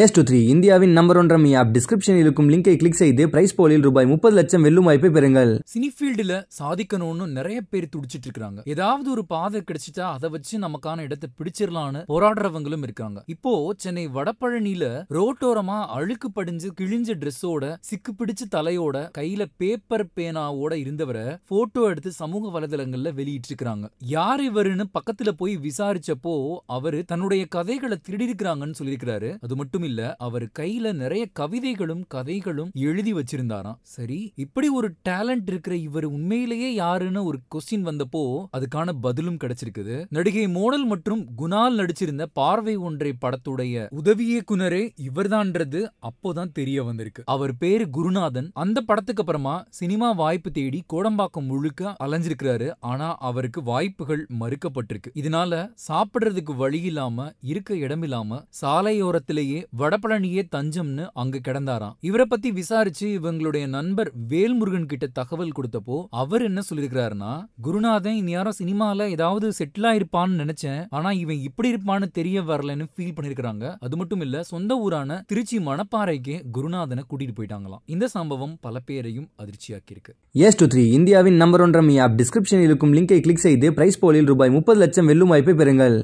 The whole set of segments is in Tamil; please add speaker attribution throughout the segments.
Speaker 1: எஸ் டூ த்ரீ இந்தியாவின் number one rummy app description இருக்கும் லிங்கை கிளிக் செய்து பிரைஸ் போலில் ரூபாய் முப்பது லட்சம் வெல்லும் வாய்ப்பை பெறுங்கள்
Speaker 2: சினிஃபீல்டுல சாதிக்கணும்னு நிறைய பேர் துடிச்சிட்டு இருக்காங்க ஏதாவது ஒரு பாதை கிடைச்சிட்டா அதை வச்சு நமக்கான இடத்தை பிடிச்சிடலாம்னு போராடுறவங்களும் இருக்காங்க இப்போ சென்னை வடபழனியில ரோட்டோரமா அழுக்கு படிஞ்சு கிழிஞ்ச ட்ரெஸ்ஸோட சிக்கு பிடிச்சு தலையோட கையில பேப்பர் பேனாவோட இருந்தவரை போட்டோ எடுத்து சமூக வலைதளங்கள்ல வெளியிட்டு இருக்கிறாங்க யார் இவருன்னு பக்கத்துல போய் விசாரிச்சப்போ அவரு தன்னுடைய கதைகளை திருடி இருக்கிறாங்கன்னு சொல்லியிருக்கிறாரு அது மட்டும் மட்டுமில்ல அவர் கையில நிறைய கவிதைகளும் கதைகளும் எழுதி வச்சிருந்தாராம் சரி இப்படி ஒரு டேலண்ட் இருக்கிற இவர் உண்மையிலேயே யாருன்னு ஒரு கொஸ்டின் வந்தப்போ அதுக்கான பதிலும் கிடைச்சிருக்குது நடிகை மோனல் மற்றும் குணால் நடிச்சிருந்த பார்வை ஒன்றை படத்துடைய உதவி இயக்குனரே இவர்தான்றது அப்போதான் தெரிய வந்திருக்கு அவர் பேரு குருநாதன் அந்த படத்துக்கு அப்புறமா சினிமா வாய்ப்பு தேடி கோடம்பாக்கம் முழுக்க அலைஞ்சிருக்கிறாரு ஆனா அவருக்கு வாய்ப்புகள் மறுக்கப்பட்டிருக்கு இதனால சாப்பிடுறதுக்கு வழி இல்லாம இருக்க இடம் இல்லாம சாலையோரத்திலேயே வடபழனியே தஞ்சம்னு அங்க கிடந்தாராம் இவரை பத்தி விசாரிச்சு இவங்களுடைய நண்பர் வேல்முருகன் கிட்ட தகவல் கொடுத்தப்போ அவர் என்ன சொல்லியிருக்கிறாருன்னா குருநாதன் இந்நேரம் சினிமால ஏதாவது செட்டில் ஆயிருப்பான்னு நினைச்சேன் ஆனா இவன் இப்படி இருப்பான்னு தெரிய வரலன்னு ஃபீல் பண்ணிருக்கிறாங்க அது மட்டும் இல்ல சொந்த ஊரான திருச்சி மணப்பாறைக்கே குருநாதனை கூட்டிட்டு போயிட்டாங்களாம் இந்த சம்பவம் பல பேரையும் அதிர்ச்சியாக்கி இருக்கு
Speaker 1: எஸ் டூ த்ரீ இந்தியாவின் நம்பர் ஒன்றம் ஆப் டிஸ்கிரிப்ஷன் இருக்கும் லிங்கை கிளிக் செய்து பிரைஸ் போலில் ரூபாய் முப்பது லட்சம் வெல்லும் வாய்ப்பை பெறுங்கள்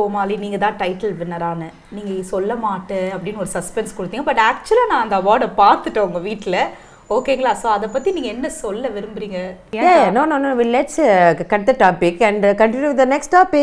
Speaker 3: கோமாளி நீங்க தான் டைட்டில் வின்னரான நீங்க சொல்ல மாட்டேன் அவார்டு அப்படின்னு ஒரு சஸ்பென்ஸ் கொடுத்தீங்க பட் ஆக்சுவலாக நான் அந்த அவார்டை பார்த்துட்டேன் உங்கள் வீட்டில் ஓகேங்களா ஸோ அதை பற்றி நீங்கள் என்ன சொல்ல விரும்புகிறீங்க no no no let's cut the topic and continue the next topic